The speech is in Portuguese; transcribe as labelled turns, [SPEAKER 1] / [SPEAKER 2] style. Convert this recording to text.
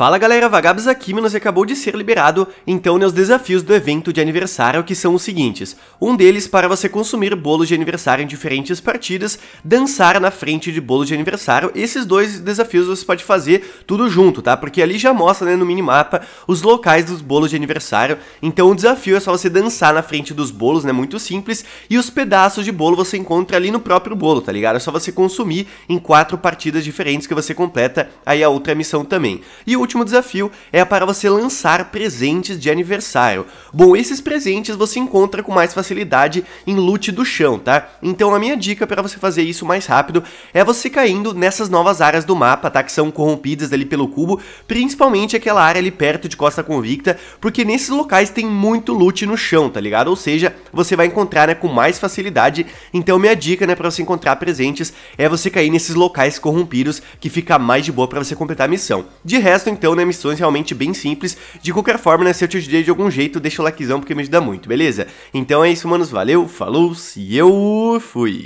[SPEAKER 1] Fala galera, Vagabes aqui, mas acabou de ser liberado, então né, os desafios do evento de aniversário que são os seguintes. Um deles para você consumir bolos de aniversário em diferentes partidas, dançar na frente de bolos de aniversário, esses dois desafios você pode fazer tudo junto, tá? Porque ali já mostra né, no minimapa os locais dos bolos de aniversário, então o desafio é só você dançar na frente dos bolos, né, muito simples, e os pedaços de bolo você encontra ali no próprio bolo, tá ligado? É só você consumir em quatro partidas diferentes que você completa aí a outra missão também. E o último desafio é para você lançar presentes de aniversário. Bom, esses presentes você encontra com mais facilidade em loot do chão, tá? Então a minha dica para você fazer isso mais rápido é você caindo nessas novas áreas do mapa, tá? Que são corrompidas ali pelo cubo, principalmente aquela área ali perto de Costa Convicta, porque nesses locais tem muito loot no chão, tá ligado? Ou seja, você vai encontrar né, com mais facilidade. Então minha dica né, para você encontrar presentes é você cair nesses locais corrompidos que fica mais de boa para você completar a missão. De resto, então, né, missões realmente bem simples. De qualquer forma, né, se eu te ajudei de algum jeito, deixa o likezão porque me ajuda muito, beleza? Então é isso, manos, valeu, falou, se eu fui!